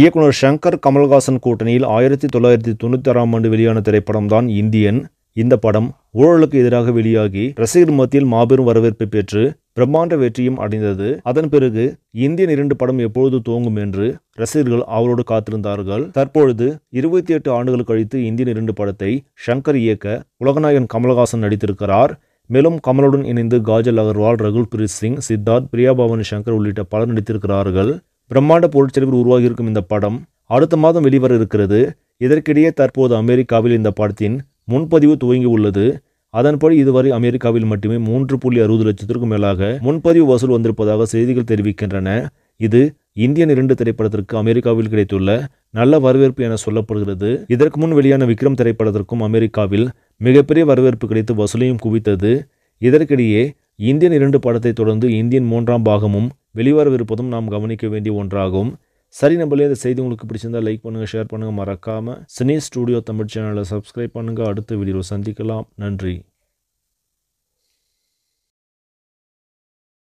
இயக்குனர் ஷங்கர் கமல்ஹாசன் கூட்டணியில் ஆயிரத்தி தொள்ளாயிரத்தி ஆறாம் ஆண்டு வெளியான திரைப்படம் தான் இந்தியன் இந்த படம் ஊழலுக்கு எதிராக வெளியாகி ரசிகர் மத்தியில் மாபெரும் வரவேற்பை பெற்று பிரம்மாண்ட வெற்றியும் அடைந்தது அதன் பிறகு இந்தியன் இரண்டு படம் எப்பொழுது துவங்கும் என்று ரசிகர்கள் அவரோடு காத்திருந்தார்கள் தற்பொழுது இருபத்தி எட்டு ஆண்டுகள் கழித்து இந்தியன் இரண்டு படத்தை ஷங்கர் இயக்க உலகநாயகன் கமல்ஹாசன் நடித்திருக்கிறார் மேலும் கமலுடன் இணைந்து காஜல் அகர்வால் ரகுல் பிரீத் சிங் சித்தார்த் பிரியா பவன் சங்கர் உள்ளிட்ட பலர் நடித்திருக்கிறார்கள் பிரம்மாண்ட பொருட்செலவில் இருக்கும் இந்த படம் அடுத்த மாதம் வெளிவர இருக்கிறது இதற்கிடையே தற்போது அமெரிக்காவில் இந்த படத்தின் முன்பதிவு துவங்கி உள்ளது அதன்படி இதுவரை அமெரிக்காவில் மட்டுமே மூன்று புள்ளி அறுபது லட்சத்திற்கும் மேலாக முன்பதிவு வசூல் வந்திருப்பதாக செய்திகள் தெரிவிக்கின்றன இது இந்தியன் இரண்டு திரைப்படத்திற்கு அமெரிக்காவில் கிடைத்துள்ள நல்ல வரவேற்பு என சொல்லப்படுகிறது இதற்கு முன் வெளியான விக்ரம் திரைப்படத்திற்கும் அமெரிக்காவில் மிகப்பெரிய வரவேற்பு கிடைத்து வசூலையும் குவித்தது இதற்கிடையே இந்தியன் இரண்டு படத்தை தொடர்ந்து இந்தியன் மூன்றாம் பாகமும் வெளிவரவிருப்பதும் நாம் கவனிக்க வேண்டிய ஒன்றாகும் சரி நம்மளே இந்த செய்தி உங்களுக்கு பிடிச்சிருந்தால் லைக் பண்ணுங்கள் ஷேர் பண்ணுங்கள் மறக்காமல் சினி ஸ்டூடியோ தமிழ் சேனலை சப்ஸ்கிரைப் பண்ணுங்கள் அடுத்த வீடியோவில் சந்திக்கலாம் நன்றி